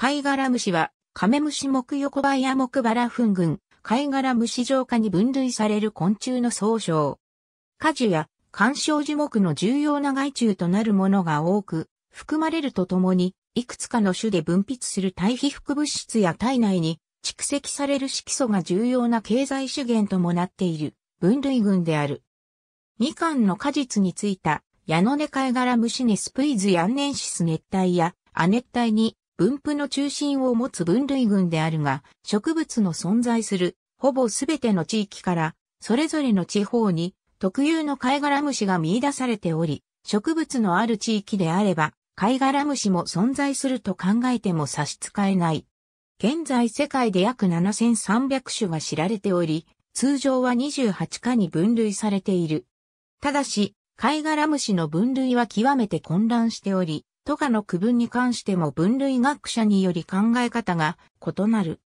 貝殻虫は、カメムシ木横ばや木バラフン群、貝殻虫浄化に分類される昆虫の総称。果樹や観賞樹木の重要な害虫となるものが多く、含まれるとともに、いくつかの種で分泌する対比副物質や体内に蓄積される色素が重要な経済資源ともなっている分類群である。みかんの果実についたヤノネ貝殻虫ネスプイズやアンネンシス熱帯や亜熱帯に分布の中心を持つ分類群であるが、植物の存在する、ほぼすべての地域から、それぞれの地方に、特有の貝殻虫が見出されており、植物のある地域であれば、貝殻虫も存在すると考えても差し支えない。現在世界で約7300種が知られており、通常は28科に分類されている。ただし、貝殻虫の分類は極めて混乱しており、とかの区分に関しても分類学者により考え方が異なる。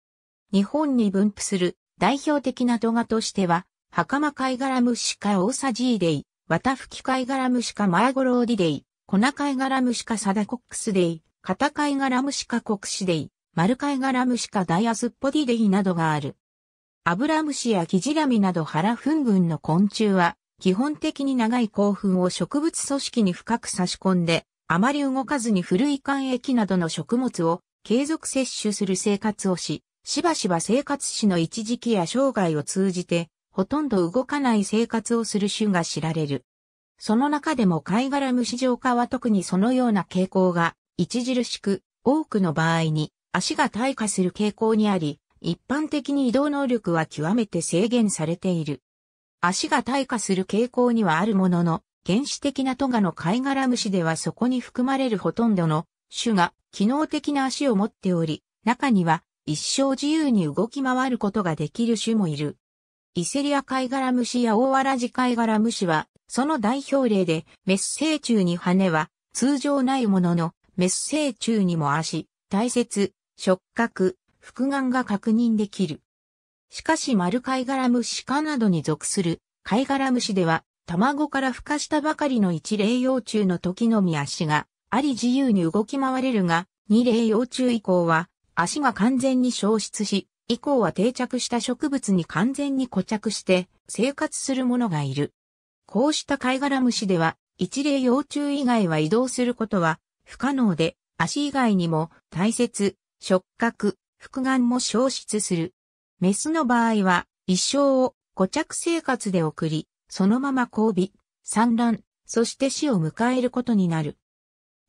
日本に分布する代表的なトガとしては、袴貝殻虫かオーサジーデイ、綿吹き貝殻虫かマーゴローディデイ、粉貝殻虫かサダコックスデイ、片貝殻虫かコクシデイ、丸貝殻虫かダイアスッポディデイなどがある。アブラムシやキジラミなどハラフン群の昆虫は、基本的に長い興奮を植物組織に深く差し込んで、あまり動かずに古い肝液などの食物を継続摂取する生活をし、しばしば生活史の一時期や生涯を通じて、ほとんど動かない生活をする種が知られる。その中でも貝殻虫浄化は特にそのような傾向が著しく、多くの場合に足が退化する傾向にあり、一般的に移動能力は極めて制限されている。足が退化する傾向にはあるものの、原始的なトガの貝殻虫ではそこに含まれるほとんどの種が機能的な足を持っており、中には一生自由に動き回ることができる種もいる。イセリア貝殻虫や大アラジ貝殻虫は、その代表例で、メス成虫に羽は通常ないものの、メス成虫にも足、大切、触覚、複眼が確認できる。しかし丸貝殻虫科などに属する貝殻虫では卵から孵化したばかりの一例幼虫の時のみ足があり自由に動き回れるが、二例幼虫以降は足が完全に消失し、以降は定着した植物に完全に固着して生活する者がいる。こうした貝殻虫では、一例幼虫以外は移動することは不可能で、足以外にも大切、触覚、複眼も消失する。メスの場合は一生を固着生活で送り、そのまま交尾、産卵、そして死を迎えることになる。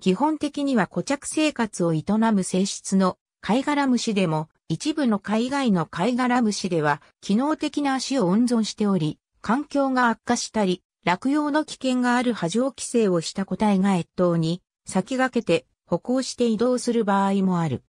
基本的には固着生活を営む性質の貝殻虫でも、一部の海外の貝殻虫では、機能的な足を温存しており、環境が悪化したり、落葉の危険がある波状規制をした個体が越冬に、先駆けて歩行して移動する場合もある。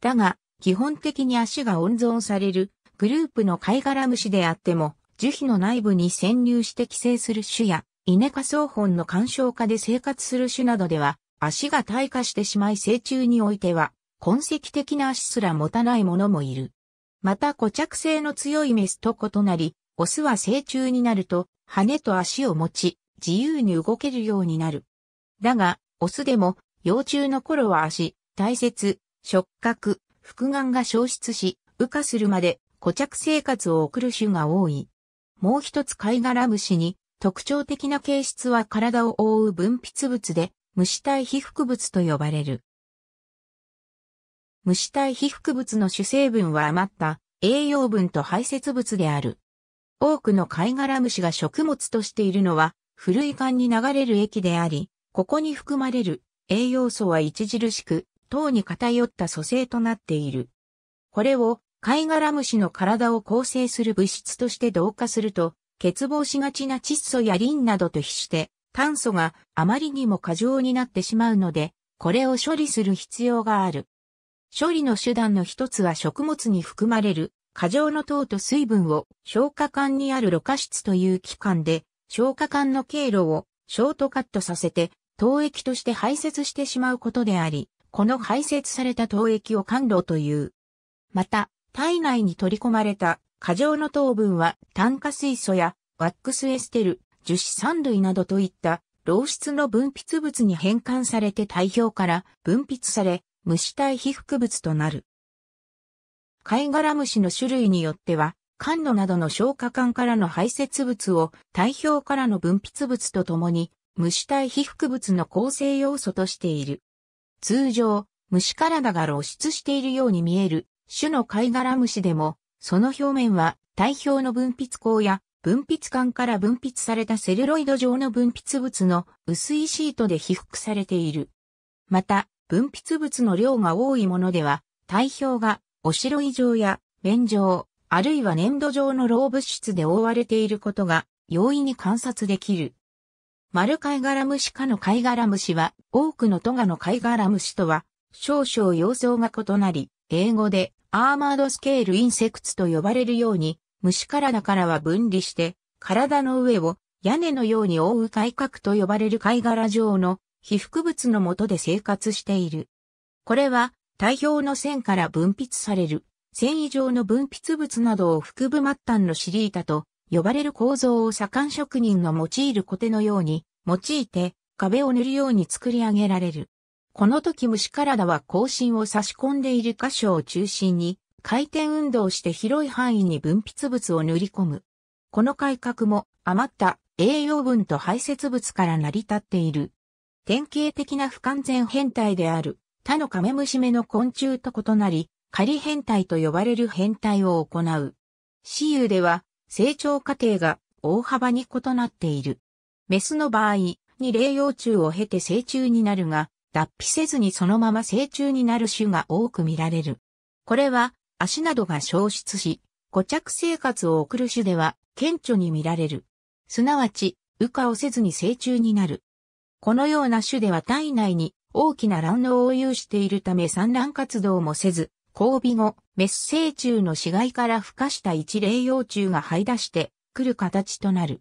だが、基本的に足が温存されるグループの貝殻虫であっても、樹皮の内部に潜入して寄生する種や、稲ネ科草本の干渉下で生活する種などでは、足が退化してしまい成虫においては、痕跡的な足すら持たないものもいる。また固着性の強いメスと異なり、オスは成虫になると、羽と足を持ち、自由に動けるようになる。だが、オスでも、幼虫の頃は足、大切、触覚、複眼が消失し、羽化するまで固着生活を送る種が多い。もう一つ貝殻虫に、特徴的な形質は体を覆う分泌物で、虫体被覆物と呼ばれる。虫体被覆物の主成分は余った栄養分と排泄物である。多くの貝殻虫が食物としているのは、古い管に流れる液であり、ここに含まれる栄養素は著しく、糖に偏った組成となっている。これを貝殻虫の体を構成する物質として同化すると、欠乏しがちな窒素やリンなどと比して、炭素があまりにも過剰になってしまうので、これを処理する必要がある。処理の手段の一つは食物に含まれる過剰の糖と水分を消化管にあるろ過室という器官で消化管の経路をショートカットさせて糖液として排泄してしまうことであり、この排泄された糖液を甘露という。また、体内に取り込まれた過剰の糖分は炭化水素やワックスエステル、樹脂酸類などといった漏出の分泌物に変換されて体表から分泌され、虫体被覆物となる。貝殻虫の種類によっては、肝露などの消化管からの排泄物を体表からの分泌物とともに、虫体被覆物の構成要素としている。通常、虫体が露出しているように見える種の貝殻虫でも、その表面は体表の分泌孔や分泌管から分泌されたセルロイド状の分泌物の薄いシートで被覆されている。また、分泌物の量が多いものでは、体表がおしろい状や面状、あるいは粘土状の老物質で覆われていることが容易に観察できる。丸貝殻虫科の貝殻虫は多くのトガの貝殻虫とは少々様相が異なり、英語でアーマードスケールインセクツと呼ばれるように、虫体からは分離して、体の上を屋根のように覆う改革と呼ばれる貝殻状の被覆物の下で生活している。これは、体表の線から分泌される、繊維状の分泌物などを腹部末端のシリータと呼ばれる構造を左官職人の用いるコテのように、用いて壁を塗るように作り上げられる。この時虫体は後進を差し込んでいる箇所を中心に回転運動して広い範囲に分泌物を塗り込む。この改革も余った栄養分と排泄物から成り立っている。典型的な不完全変態である他のカメムシ目の昆虫と異なり、仮変態と呼ばれる変態を行う。雌雄では成長過程が大幅に異なっている。メスの場合、に霊幼虫を経て成虫になるが、脱皮せずにそのまま成虫になる種が多く見られる。これは足などが消失し、固着生活を送る種では顕著に見られる。すなわち、羽化をせずに成虫になる。このような種では体内に大きな卵嚢を有しているため産卵活動もせず、交尾後、メス成虫の死骸から孵化した一例幼虫が這い出してくる形となる。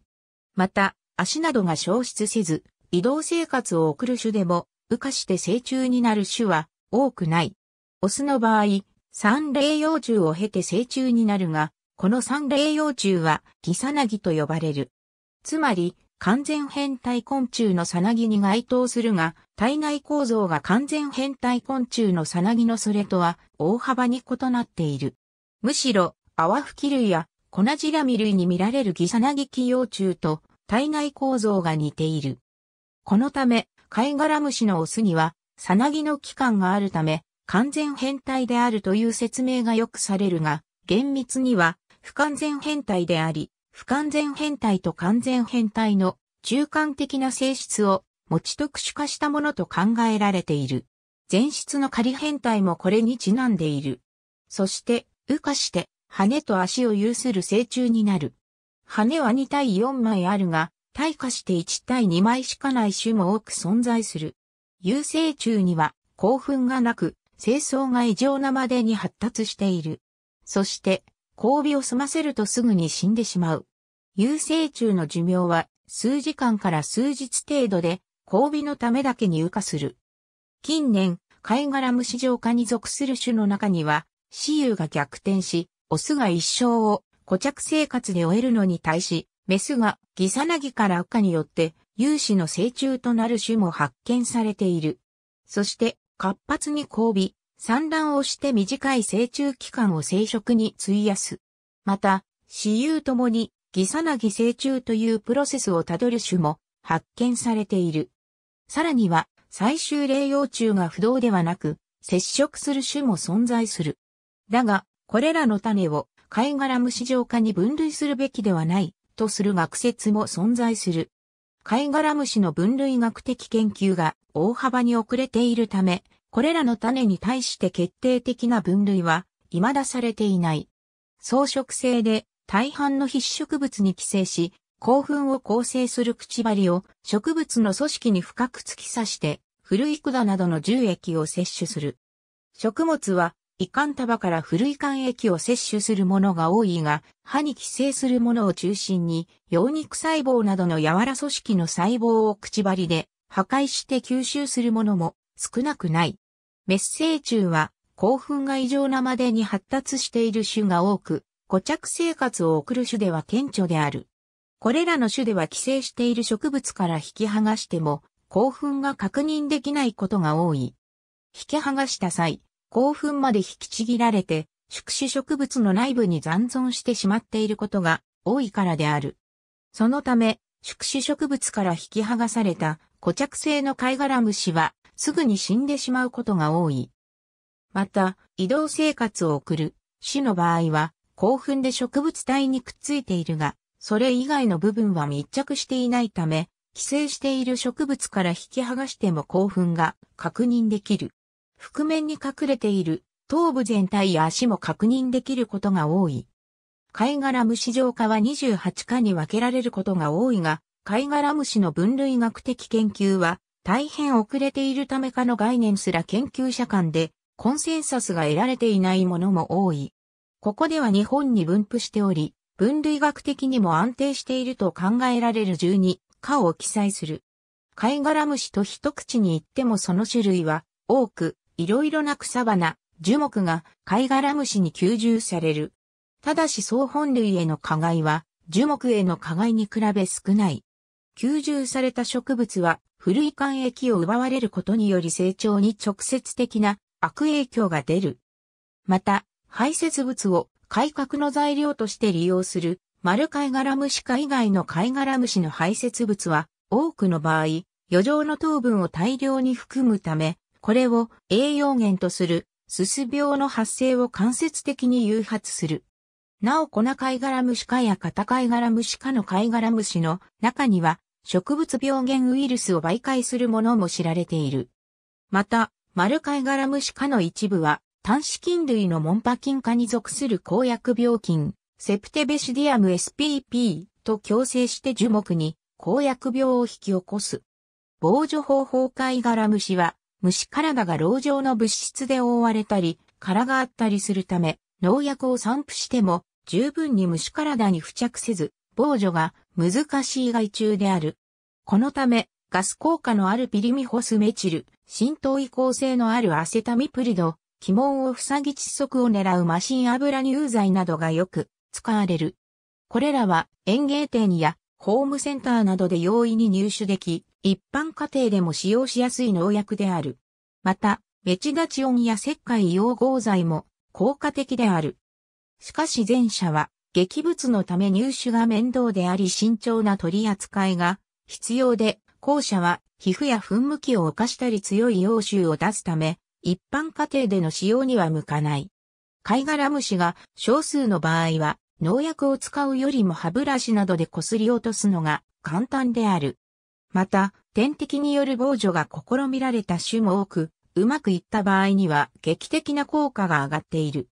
また、足などが消失せず、移動生活を送る種でも羽化して成虫になる種は多くない。オスの場合、三例幼虫を経て成虫になるが、この三例幼虫はギサナギと呼ばれる。つまり、完全変態昆虫のサナギに該当するが、体内構造が完全変態昆虫のサナギのそれとは大幅に異なっている。むしろ、泡吹き類や粉ジラミ類に見られるギサナギキ幼虫と体内構造が似ている。このため、貝殻虫のオスには、さなぎの器官があるため、完全変態であるという説明がよくされるが、厳密には不完全変態であり、不完全変態と完全変態の中間的な性質を持ち特殊化したものと考えられている。前室の仮変態もこれにちなんでいる。そして、羽化して、羽と足を有する成虫になる。羽は2対4枚あるが、退化して1対2枚しかない種も多く存在する。有生虫には興奮がなく、清掃が異常なまでに発達している。そして、交尾を済ませるとすぐに死んでしまう。有生虫の寿命は数時間から数日程度で交尾のためだけに羽化する。近年、貝殻虫浄化に属する種の中には、雌雄が逆転し、オスが一生を固着生活で終えるのに対し、メスがギサナギから赤によって有志の成虫となる種も発見されている。そして活発に交尾、産卵をして短い成虫期間を生殖に費やす。また、死有ともにギサナギ成虫というプロセスをたどる種も発見されている。さらには、最終霊幼虫が不動ではなく、接触する種も存在する。だが、これらの種を貝殻虫状化に分類するべきではないとする学説も存在する。貝殻虫の分類学的研究が大幅に遅れているため、これらの種に対して決定的な分類は未だされていない。草食性で大半の必植物に寄生し、興奮を構成するくちばりを植物の組織に深く突き刺して、古い管などの重液を摂取する。食物は胃管束から古い肝液を摂取するものが多いが、歯に寄生するものを中心に、羊肉細胞などの柔ら組織の細胞を口りで破壊して吸収するものも少なくない。メッセ生中は興奮が異常なまでに発達している種が多く、固着生活を送る種では顕著である。これらの種では寄生している植物から引き剥がしても、興奮が確認できないことが多い。引き剥がした際、興奮まで引きちぎられて、宿主植物の内部に残存してしまっていることが多いからである。そのため、宿主植物から引き剥がされた固着性の貝殻虫はすぐに死んでしまうことが多い。また、移動生活を送る種の場合は、興奮で植物体にくっついているが、それ以外の部分は密着していないため、寄生している植物から引き剥がしても興奮が確認できる。覆面に隠れている頭部全体や足も確認できることが多い。貝殻虫浄化は28科に分けられることが多いが、貝殻虫の分類学的研究は大変遅れているためかの概念すら研究者間でコンセンサスが得られていないものも多い。ここでは日本に分布しており、分類学的にも安定していると考えられる12科を記載する。貝殻虫と一口に言ってもその種類は多くいろいろな草花、樹木が貝殻虫に吸収される。ただし総本類への加害は、樹木への加害に比べ少ない。吸収された植物は、古い間液を奪われることにより成長に直接的な悪影響が出る。また、排泄物を改革の材料として利用する、丸貝殻虫か以外の貝殻虫の排泄物は、多くの場合、余剰の糖分を大量に含むため、これを栄養源とする、すす病の発生を間接的に誘発する。なお粉貝殻虫科や片貝殻虫科の貝殻虫の中には植物病原ウイルスを媒介するものも知られている。また、丸貝殻虫科の一部は、単子菌類のモンパ菌科に属する抗薬病菌、セプテベシディアム SPP と共生して樹木に抗薬病を引き起こす。防除方法貝殻虫は、虫体が牢状の物質で覆われたり、殻があったりするため、農薬を散布しても十分に虫体に付着せず、防除が難しい害虫である。このため、ガス効果のあるピリミホスメチル、浸透移行性のあるアセタミプリド、鬼門を塞ぎ窒息を狙うマシン油乳剤などがよく使われる。これらは園芸店やホームセンターなどで容易に入手でき、一般家庭でも使用しやすい農薬である。また、メチダチオンや石灰溶合剤も効果的である。しかし前者は、劇物のため入手が面倒であり慎重な取り扱いが必要で、後者は皮膚や噴霧器を犯したり強い溶臭を出すため、一般家庭での使用には向かない。貝殻虫が少数の場合は農薬を使うよりも歯ブラシなどでこすり落とすのが簡単である。また、天敵による防除が試みられた種も多く、うまくいった場合には劇的な効果が上がっている。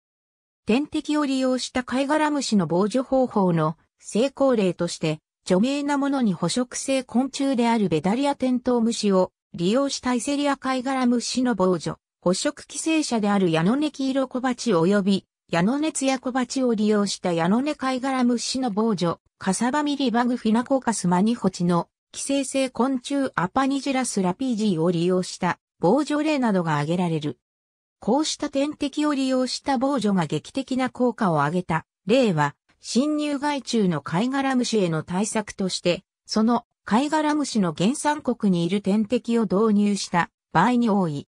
天敵を利用した貝殻虫の防除方法の成功例として、著名なものに捕食性昆虫であるベダリアテントウムシを利用したイセリア貝殻虫の防除、捕食寄生者であるヤノネキイロコバチ及びヤノネツヤコバチを利用したヤノネ貝殻虫の防除、カサバミリバグフィナコカスマニホチの寄生性昆虫アパニジラスラピージーを利用した防除例などが挙げられる。こうした天敵を利用した防除が劇的な効果を上げた例は、侵入害虫の貝殻虫への対策として、その貝殻虫の原産国にいる天敵を導入した場合に多い。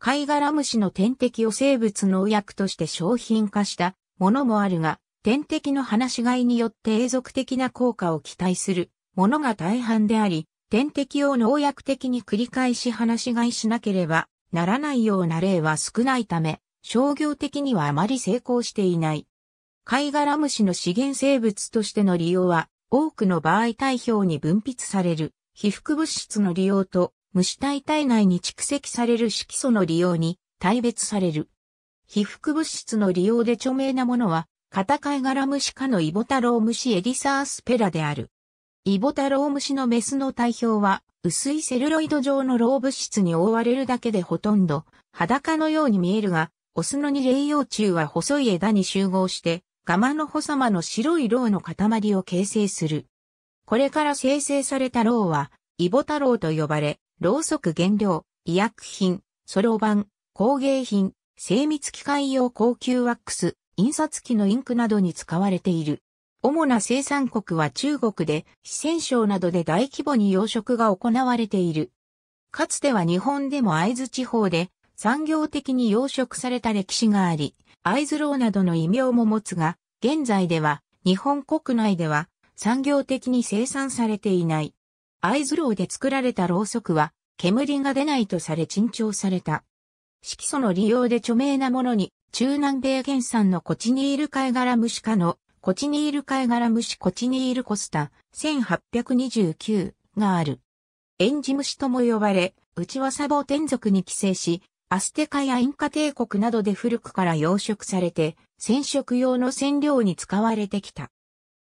貝殻虫の天敵を生物農薬として商品化したものもあるが、天敵の放し飼いによって永続的な効果を期待するものが大半であり、点滴を農薬的に繰り返し話し飼いしなければならないような例は少ないため、商業的にはあまり成功していない。貝殻虫の資源生物としての利用は、多くの場合体表に分泌される、被覆物質の利用と、虫体体内に蓄積される色素の利用に、大別される。被覆物質の利用で著名なものは、カタカイガラムシ科のイボタロウムシエリサースペラである。イボタロウムシのメスの体表は、薄いセルロイド状の老物質に覆われるだけでほとんど裸のように見えるが、オスの二霊幼虫は細い枝に集合して、ガマの細間の白いロウの塊を形成する。これから生成されたロウは、イボタロウと呼ばれ、ろうそく原料、医薬品、ソロ版、工芸品、精密機械用高級ワックス、印刷機のインクなどに使われている。主な生産国は中国で、四川省などで大規模に養殖が行われている。かつては日本でも会津地方で産業的に養殖された歴史があり、会津楼などの異名も持つが、現在では日本国内では産業的に生産されていない。会津楼で作られたろうそくは煙が出ないとされ珍重された。色素の利用で著名なものに中南米原産のコチニール貝殻虫ラ科のコチニール貝殻虫コチニールコスタ1829がある。エンジ虫とも呼ばれ、うちはサボ天族に寄生し、アステカやインカ帝国などで古くから養殖されて、染色用の染料に使われてきた。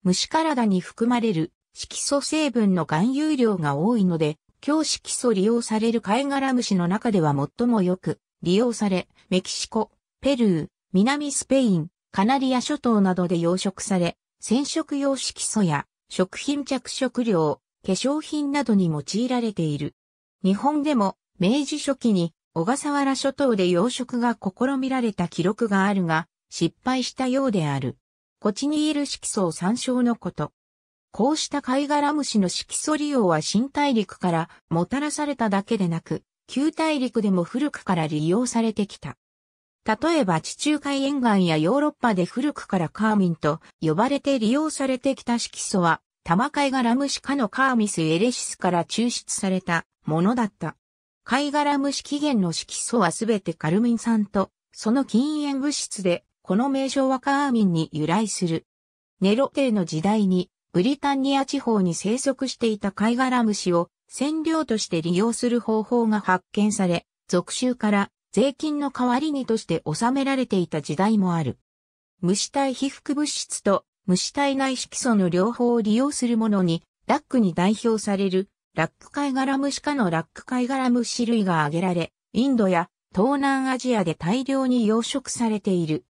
虫体に含まれる色素成分の含有量が多いので、強色素利用される貝殻虫の中では最もよく利用され、メキシコ、ペルー、南スペイン、カナリア諸島などで養殖され、染色用色素や食品着色料、化粧品などに用いられている。日本でも明治初期に小笠原諸島で養殖が試みられた記録があるが、失敗したようである。こっちにいる色素を参照のこと。こうした貝殻虫の色素利用は新大陸からもたらされただけでなく、旧大陸でも古くから利用されてきた。例えば地中海沿岸やヨーロッパで古くからカーミンと呼ばれて利用されてきた色素は、タマ貝殻虫科のカーミスエレシスから抽出されたものだった。貝殻虫起源の色素はすべてカルミン酸と、その禁煙物質で、この名称はカーミンに由来する。ネロ帝の時代に、ブリタンニア地方に生息していた貝殻虫を、染料として利用する方法が発見され、属州から税金の代わりにとして納められていた時代もある。虫体被覆物質と虫体内色素の両方を利用するものに、ラックに代表される、ラック貝殻虫科のラック貝殻虫類が挙げられ、インドや東南アジアで大量に養殖されている。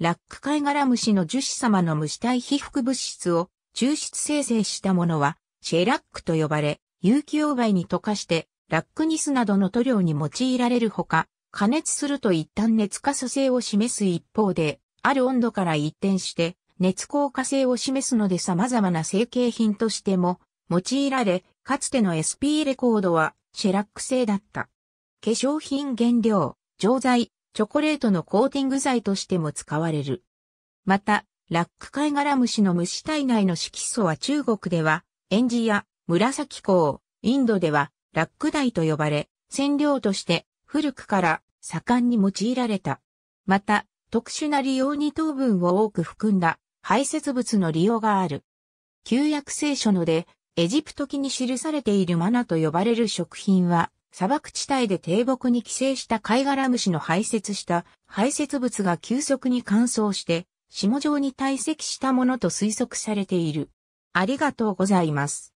ラック貝殻虫の樹脂様の虫体被覆物質を抽出生成したものは、シェラックと呼ばれ、有機溶媒に溶かしてラックニスなどの塗料に用いられるほか、加熱すると一旦熱可塑性を示す一方で、ある温度から一転して熱硬化性を示すので様々な成形品としても用いられ、かつての SP レコードはシェラック製だった。化粧品原料、錠剤、チョコレートのコーティング剤としても使われる。また、ラック貝殻虫の虫体内の色素は中国では、エンジや紫光、インドではラック台と呼ばれ、染料として古くから盛んに用いられた。また、特殊な利用に糖分を多く含んだ排泄物の利用がある。旧約聖書ので、エジプト記に記されているマナと呼ばれる食品は、砂漠地帯で低木に寄生した貝殻虫の排泄した排泄物が急速に乾燥して、霜状に堆積したものと推測されている。ありがとうございます。